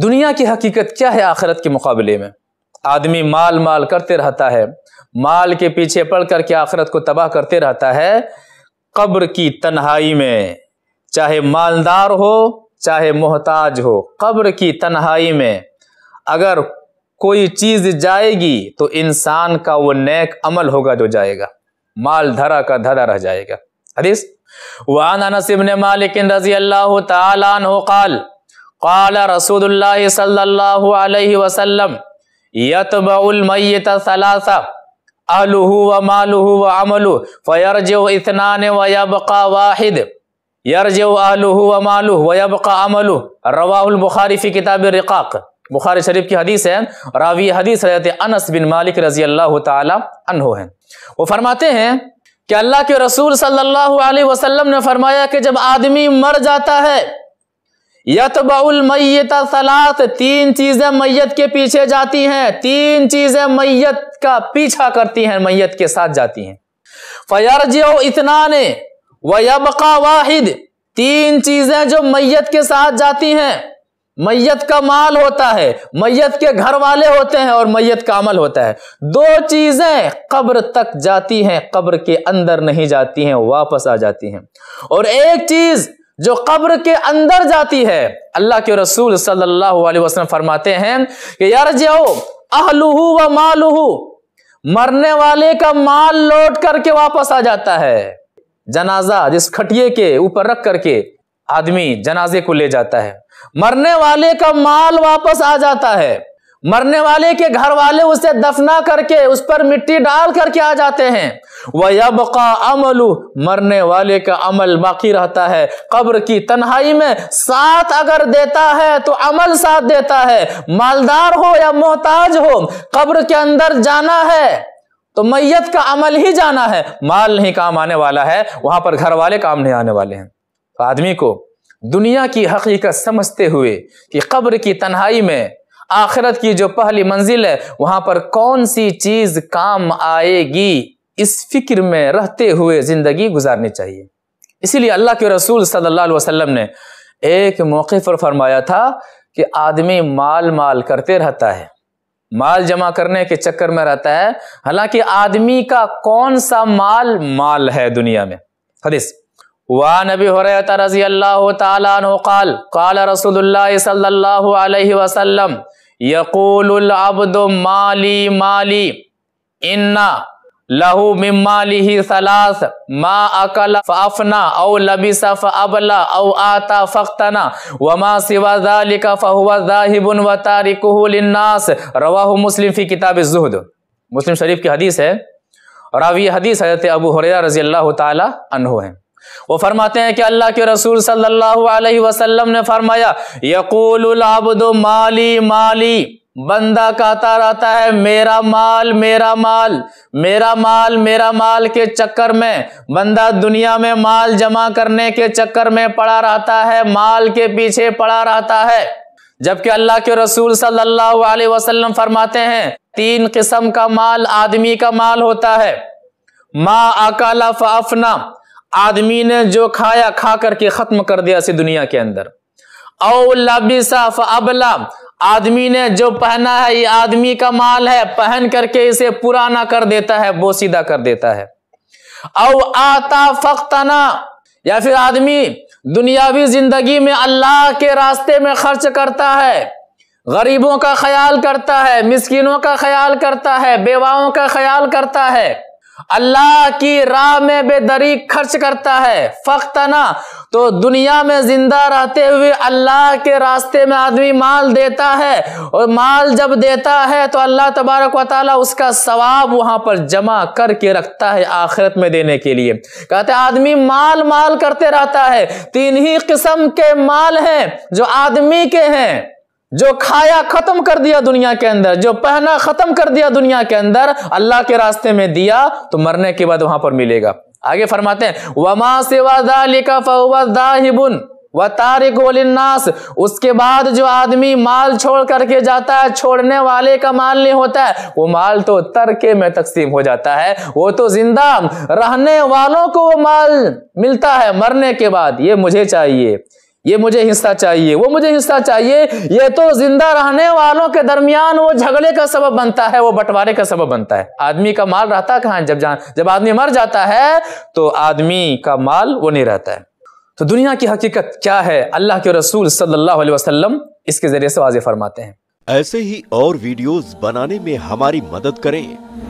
दुनिया की हकीकत क्या है आखिरत के मुकाबले में आदमी माल माल करते रहता है माल के पीछे पड़ करके आखिरत को तबाह करते रहता है कब्र की तन्हाई में चाहे मालदार हो चाहे मोहताज हो कब्र की तन्हाई में अगर कोई चीज़ जाएगी तो इंसान का वो नेक अमल होगा जो जाएगा माल धरा का धरा रह जाएगा हदीस वान अनसिब ने मालिक रजी अल्लाह तआला काल قال رسول الله صلى الله عليه وسلم يتبع الميت ثلاثه اهله وماله وعمله فيرجع اثنان ويبقى واحد يرجع اهله وماله ويبقى عمله رواه البخاري في كتاب الرقاق बुखारी शरीफ की हदीस है रावी हदीस रहते अनस बिन मालिक रजी अल्लाह तहो हैं वो फरमाते हैं कि अल्लाह के रसूल सल्लल्लाहु अलैहि वसल्लम ने फरमाया कि जब आदमी मर जाता है यतबाउल मैयता सलात तीन चीजें मैयत के पीछे जाती हैं तीन चीजें मैयत का पीछा करती हैं मैयत के साथ जाती हैं जो इतना ने वबका वाहिद तीन चीजें जो मैयत के साथ जाती हैं मैयत का माल होता है मैयत के घर वाले होते हैं और मैयत का अमल होता है दो चीजें कब्र तक जाती हैं कब्र के अंदर नहीं जाती हैं वापस आ जाती हैं और एक चीज जो कब्र के अंदर जाती है अल्लाह के रसूल सल्लल्लाहु अलैहि वसल्लम फरमाते हैं कि यार जाओ अहलुहु व मालुहु मरने वाले का माल लौट करके वापस आ जाता है जनाजा जिस खटिए के ऊपर रख करके आदमी जनाजे को ले जाता है मरने वाले का माल वापस आ जाता है मरने वाले के घर वाले उसे दफना करके उस पर मिट्टी डाल करके आ जाते हैं वह यबका अमलू मरने वाले का अमल बाकी रहता है कब्र की तन्हाई में साथ अगर देता है तो अमल साथ देता है मालदार हो या मोहताज हो कब्र के अंदर जाना है तो मैयत का अमल ही जाना है माल नहीं काम आने वाला है वहां पर घर वाले काम नहीं आने वाले हैं तो आदमी को दुनिया की हकीकत समझते हुए कि कब्र की तन्हाई में आखिरत की जो पहली मंजिल है वहां पर कौन सी चीज काम आएगी इस फिक्र में रहते हुए जिंदगी गुजारनी चाहिए इसीलिए अल्लाह के रसूल सल्लल्लाहु अलैहि वसल्लम ने एक मौके पर फरमाया था कि आदमी माल माल करते रहता है माल जमा करने के चक्कर में रहता है हालांकि आदमी का कौन सा माल माल है दुनिया में हदीस वान अभी हुरैरत रजी अल्लाह तआला काल काल रसूलुल्लाह सल्लल्लाहु अलैहि वसल्लम यकूल अब्दु माली माली इन्ना लहू मिमाली सलास मा अकल फाफना औ लबिसा फअबला औ आता फख्तना वमा सिवा जालिका फहुआ जाहिबुन व तारिकुहुलिन्नास रवाहु मुस्लिम फी किताब जुहद मुस्लिम शरीफ की हदीस है रावी हदीस हजरत अबू हुरैरा रजी अल्लाह तआला हैं वो फरमाते हैं कि अल्लाह के रसूल सल्लल्लाहु अलैहि वसल्लम ने फरमाया यकूल आबदो माली माली बंदा कहता रहता है मेरा माल मेरा माल मेरा माल मेरा माल के चक्कर में बंदा दुनिया में माल जमा करने के चक्कर में पड़ा रहता है माल के पीछे पड़ा रहता है जबकि अल्लाह के रसूल सल्लल्लाहु अलैहि वसल्लम फरमाते हैं तीन किस्म का माल आदमी का माल होता है मा अकाला अफना आदमी ने जो खाया खा करके खत्म कर दिया इसी दुनिया के अंदर औलाबिसा अबला आदमी ने जो पहना है ये आदमी का माल है पहन करके इसे पुराना कर देता है बोसीदा कर देता है औ आता फख्ताना या फिर आदमी दुनियावी जिंदगी में अल्लाह के रास्ते में खर्च करता है गरीबों का ख्याल करता है मिस्किनों का ख्याल करता है बेवाओं का ख्याल करता है अल्लाह की राह में बेदरी खर्च करता है फख्तना तो दुनिया में जिंदा रहते हुए अल्लाह के रास्ते में आदमी माल देता है और माल जब देता है तो अल्लाह तबारक वाली उसका सवाब वहां पर जमा करके रखता है आखिरत में देने के लिए कहते आदमी माल माल करते रहता है तीन ही किस्म के माल हैं जो आदमी के हैं जो खाया खत्म कर दिया दुनिया के अंदर जो पहना खत्म कर दिया दुनिया के अंदर अल्लाह के रास्ते में दिया तो मरने के बाद वहां पर मिलेगा आगे फरमाते हैं तारिक उसके बाद जो आदमी माल छोड़ करके जाता है छोड़ने वाले का माल नहीं होता है वो माल तो तरके में तकसीम हो जाता है वो तो जिंदा रहने वालों को वो माल मिलता है मरने के बाद ये मुझे चाहिए ये मुझे हिस्सा चाहिए वो मुझे हिस्सा चाहिए ये तो जिंदा रहने वालों के दरमियान वो झगड़े का सबब बनता है वो बंटवारे का सबब बनता है आदमी का माल रहता कहां जब जान जब आदमी मर जाता है तो आदमी का माल वो नहीं रहता है तो दुनिया की हकीकत क्या है अल्लाह के रसूल सल्लल्लाहु अलैहि वसल्लम इसके जरिए से वाजे फरमाते हैं ऐसे ही और वीडियोस बनाने में हमारी मदद करें